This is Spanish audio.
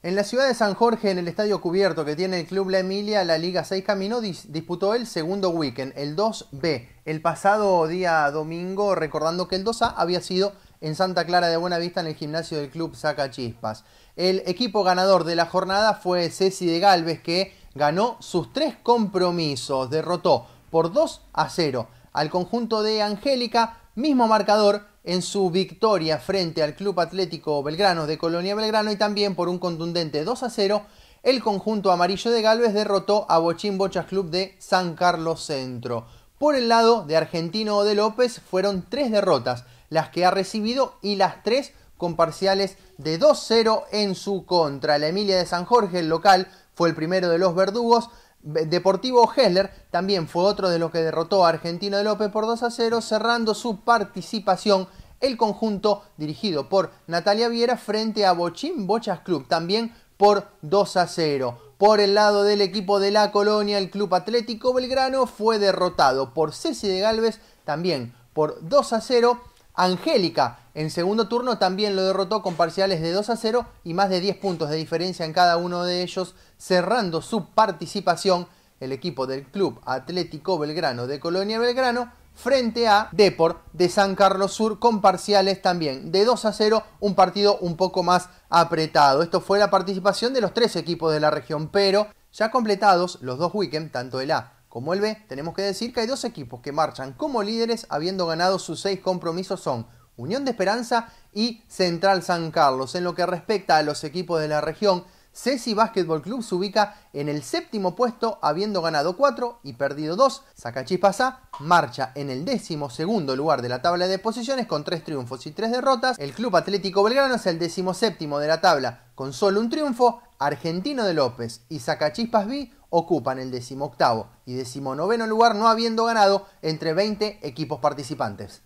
En la ciudad de San Jorge, en el estadio cubierto que tiene el Club La Emilia, la Liga 6 Camino disputó el segundo weekend, el 2B, el pasado día domingo, recordando que el 2A había sido en Santa Clara de Buenavista en el gimnasio del Club Saca Chispas. El equipo ganador de la jornada fue Ceci de Galvez, que ganó sus tres compromisos, derrotó por 2 a 0 al conjunto de Angélica, mismo marcador en su victoria frente al Club Atlético Belgrano de Colonia Belgrano y también por un contundente 2 a 0, el conjunto amarillo de Galvez derrotó a Bochín Bochas Club de San Carlos Centro. Por el lado de Argentino de López fueron tres derrotas, las que ha recibido y las tres con parciales de 2-0 en su contra. La Emilia de San Jorge, el local, fue el primero de los verdugos, Deportivo Heller también fue otro de los que derrotó a Argentino de López por 2 a 0, cerrando su participación el conjunto dirigido por Natalia Viera frente a Bochín Bochas Club, también por 2 a 0. Por el lado del equipo de la colonia, el Club Atlético Belgrano fue derrotado por Ceci de Galvez, también por 2 a 0 Angélica en segundo turno también lo derrotó con parciales de 2 a 0 y más de 10 puntos de diferencia en cada uno de ellos, cerrando su participación el equipo del Club Atlético Belgrano de Colonia Belgrano frente a Deport de San Carlos Sur con parciales también de 2 a 0, un partido un poco más apretado. Esto fue la participación de los tres equipos de la región, pero ya completados los dos weekends, tanto el A como él ve, tenemos que decir que hay dos equipos que marchan como líderes habiendo ganado sus seis compromisos son Unión de Esperanza y Central San Carlos. En lo que respecta a los equipos de la región, Ceci Basketball Club se ubica en el séptimo puesto, habiendo ganado cuatro y perdido dos. Zacachipasa marcha en el décimo segundo lugar de la tabla de posiciones con tres triunfos y tres derrotas. El Club Atlético Belgrano es el décimo séptimo de la tabla con solo un triunfo. Argentino de López y Sacachispas B ocupan el decimoctavo y decimonoveno lugar no habiendo ganado entre 20 equipos participantes.